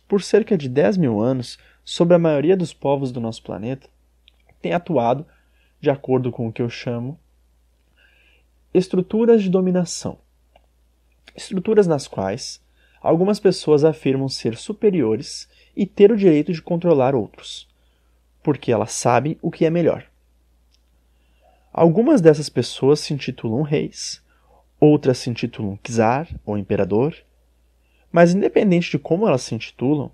por cerca de 10 mil anos, sobre a maioria dos povos do nosso planeta, tem atuado, de acordo com o que eu chamo, estruturas de dominação. Estruturas nas quais algumas pessoas afirmam ser superiores e ter o direito de controlar outros, porque elas sabem o que é melhor. Algumas dessas pessoas se intitulam reis, outras se intitulam czar ou imperador, mas, independente de como elas se intitulam,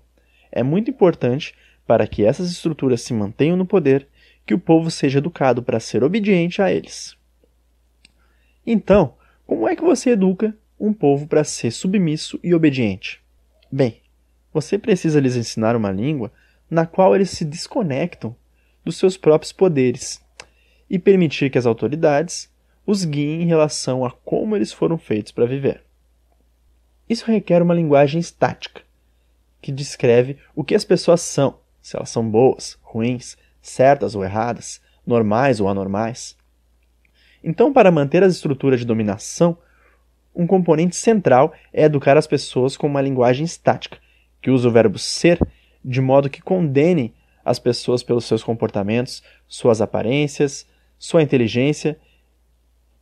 é muito importante, para que essas estruturas se mantenham no poder, que o povo seja educado para ser obediente a eles. Então, como é que você educa um povo para ser submisso e obediente? Bem, você precisa lhes ensinar uma língua na qual eles se desconectam dos seus próprios poderes e permitir que as autoridades os guiem em relação a como eles foram feitos para viver. Isso requer uma linguagem estática, que descreve o que as pessoas são, se elas são boas, ruins, certas ou erradas, normais ou anormais. Então, para manter as estruturas de dominação, um componente central é educar as pessoas com uma linguagem estática, que usa o verbo ser de modo que condenem as pessoas pelos seus comportamentos, suas aparências, sua inteligência.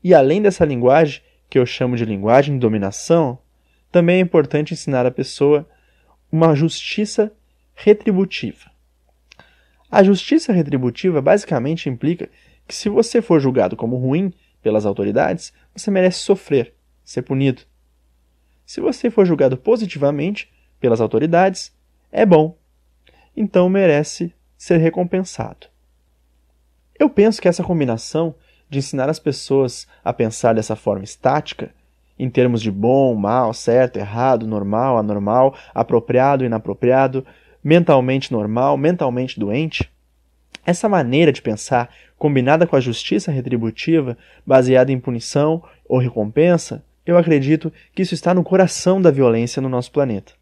E além dessa linguagem, que eu chamo de linguagem de dominação, também é importante ensinar a pessoa uma justiça retributiva. A justiça retributiva basicamente implica que, se você for julgado como ruim pelas autoridades, você merece sofrer, ser punido. Se você for julgado positivamente pelas autoridades, é bom, então merece ser recompensado. Eu penso que essa combinação de ensinar as pessoas a pensar dessa forma estática em termos de bom, mal, certo, errado, normal, anormal, apropriado, inapropriado, mentalmente normal, mentalmente doente. Essa maneira de pensar, combinada com a justiça retributiva, baseada em punição ou recompensa, eu acredito que isso está no coração da violência no nosso planeta.